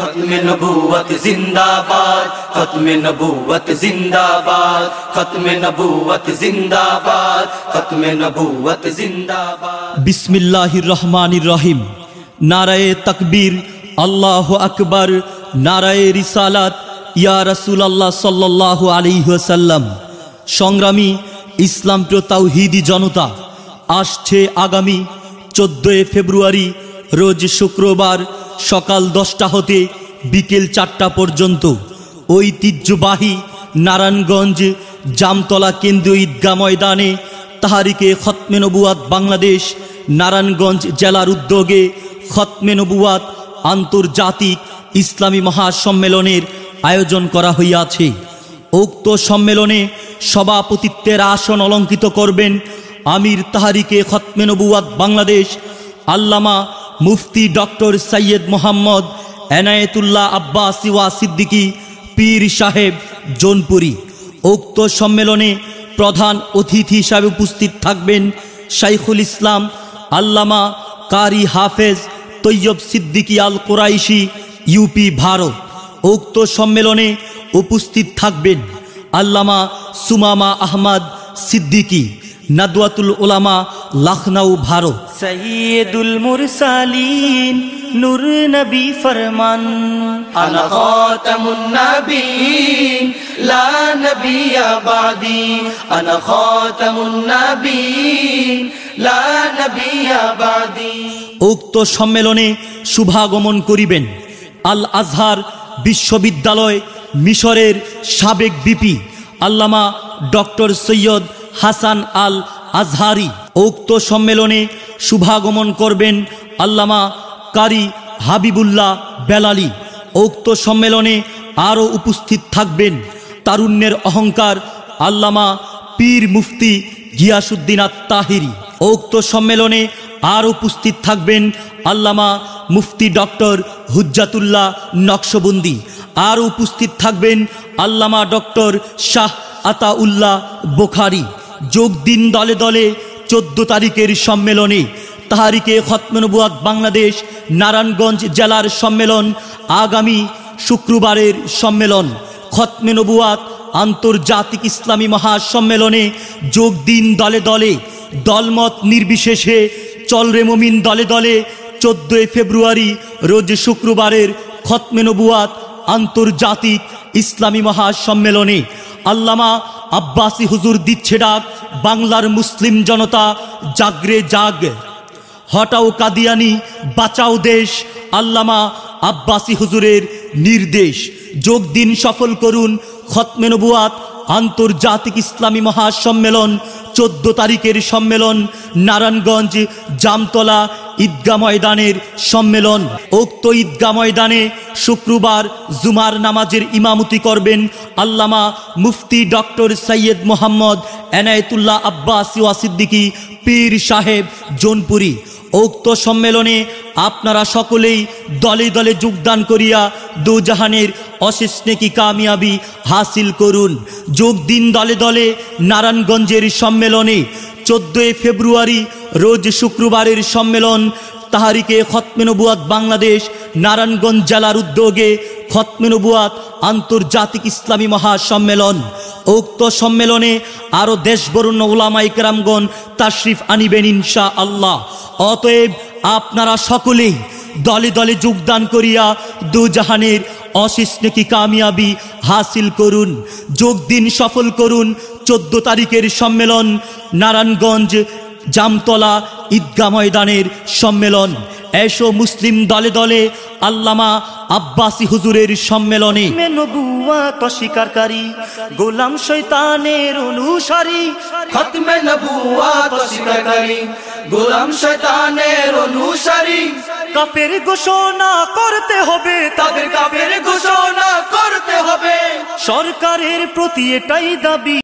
ختم نبوت زندہ باد ختم نبوت زندہ باد ختم نبوت زندہ باد ختم نبوت زندہ باد بسم اللہ الرحمن الرحیم نعرہ تکبیر اللہ اکبر نعرہ رسالت ইয়া রাসুল আল্লাহ সাল্লাহ আলী সাল্লাম সংগ্রামী ইসলাম তাওহিদি জনতা আসছে আগামী চোদ্দোই ফেব্রুয়ারি রোজ শুক্রবার সকাল দশটা হতে বিকেল চারটা পর্যন্ত ঐতিহ্যবাহী নারায়ণগঞ্জ জামতলা কেন্দ্রীয় ঈদগা ময়দানে তাহারিকে খতমে নবুয়াত বাংলাদেশ নারায়ণগঞ্জ জেলার উদ্যোগে খতমে নবুয়াত আন্তর্জাতিক ইসলামী মহাসম্মেলনের আয়োজন করা হইয়াছে উক্ত সম্মেলনে সভাপতিত্বের আসন অলঙ্কৃত করবেন আমির তাহারিকে খতমে নবুয়াত বাংলাদেশ আল্লামা মুফতি ডক্টর সৈয়দ মোহাম্মদ এনায়েতুল্লাহ আব্বাসিওয়া সিদ্দিকী পীর সাহেব জোনপুরি উক্ত সম্মেলনে প্রধান অতিথি হিসাবে উপস্থিত থাকবেন শাইখুল ইসলাম আল্লামা কারি হাফেজ তৈয়ব সিদ্দিকী আল কোরাইশি ইউপি ভারত উক্ত সম্মেলনে উপস্থিত থাকবেন আল্লামা সুমামা আহমদ সিদ্দিকী নাদুয়াতুল ওলামা লখনউ ভারত সৈয়দুল মুরসালিন নূর নবী ফরমান আনা খাতামুন নবীন লা নবী আনা খাতামুন লা নবী উক্ত সম্মেলনে শুভাগমন করিবেন আল আজহার বিশ্ববিদ্যালয় মিশরের সাবেক বিপি আল্লামা doctor Syed Hasan al Azhari উক্ত সম্মেলনে শুভাগমন করবেন আল্লামা কারি হাবিবুল্লাহ বেলালি উক্ত সম্মেলনে আরও উপস্থিত থাকবেন তারুণ্যের অহংকার আল্লামা পীর মুফতি গিয়াসুদ্দিন আত্মাহিরি উক্ত সম্মেলনে আর উপস্থিত থাকবেন আল্লামা মুফতি ডক্টর হুজ্জাতুল্লাহ নকশবন্দি আর উপস্থিত থাকবেন আল্লামা ডক্টর শাহ আতাউল্লাহ বোখারি যোগ দিন দলে দলে চোদ্দ তারিখের সম্মেলনে তাহারিকে খতমনবুয়াক বাংলাদেশ নারায়ণগঞ্জ জেলার সম্মেলন আগামী শুক্রবারের সম্মেলন খতমেনবুয়াক আন্তর্জাতিক ইসলামী মহাসম্মেলনে যোগ দিন দলে দলে দলমত নির্বিশেষে চল রে মমিন দলে দলে চোদ্দোই ফেব্রুয়ারি রোজ শুক্রবারের খতমেনবুয়াত আন্তর্জাতিক ইসলামী মহাসম্মেলনে আল্লামা আব্বাসী হুজুর দিচ্ছে ডাক বাংলার মুসলিম জনতা জাগরে জাগ হটাও কাদিয়ানি বাঁচাও দেশ আল্লামা আব্বাসী হুজুরের নির্দেশ যোগ দিন সফল করুন খতমেনবুয়াত আন্তর্জাতিক ইসলামী মহাসম্মেলন চোদ্দ তারিখের সম্মেলন নারায়ণগঞ্জ জামতলা ঈদগা ময়দানের সম্মেলন উক্ত ঈদগা ময়দানে শুক্রবার জুমার নামাজের ইমামতি করবেন আল্লামা মুফতি ডক্টর সৈয়দ মোহাম্মদ এনায়েতুল্লাহ আব্বাস ওয়াসিদ্দিকি পীর সাহেব জোনপুরী উক্ত সম্মেলনে আপনারা সকলেই দলে দলে যোগদান করিয়া দুজাহানের অশেষ কামিয়াবি হাসিল করুন যোগ দিন দলে দলে নারায়ণগঞ্জের সম্মেলনে চোদ্দোই ফেব্রুয়ারি রোজ শুক্রবারের সম্মেলন তাহারিকে খতমেনবুয়াত বাংলাদেশ নারায়ণগঞ্জ জেলার উদ্যোগে খতমেনবুয়াত আন্তর্জাতিক ইসলামী মহাসম্মেলন উক্ত সম্মেলনে আরও দেশবরুণ্য ওলামাইকরামগণ তাশরিফ আনিবেন ইনশা আল্লাহ অতএব আপনারা সকলেই দলে দলে যোগদান করিয়া দুজাহানের অশিস কামিয়াবি হাসিল করুন যোগ দিন সফল করুন চোদ্দ তারিখের সম্মেলন নারায়ণগঞ্জ জামতলা ঈদগা ময়দানের সম্মেলন এসো মুসলিম দলে দলে আল্লামা আব্বাসী হুজুরের সম্মেলনে অস্বীকারী গোলাম শৈতানের অনুসারী খতমে নবুয়াত অস্বীকারী গোলাম শৈতানের অনুসারী কাফের ঘোষণা করতে হবে তাদের কাফের ঘোষণা করতে হবে সরকারের প্রতি এটাই দাবি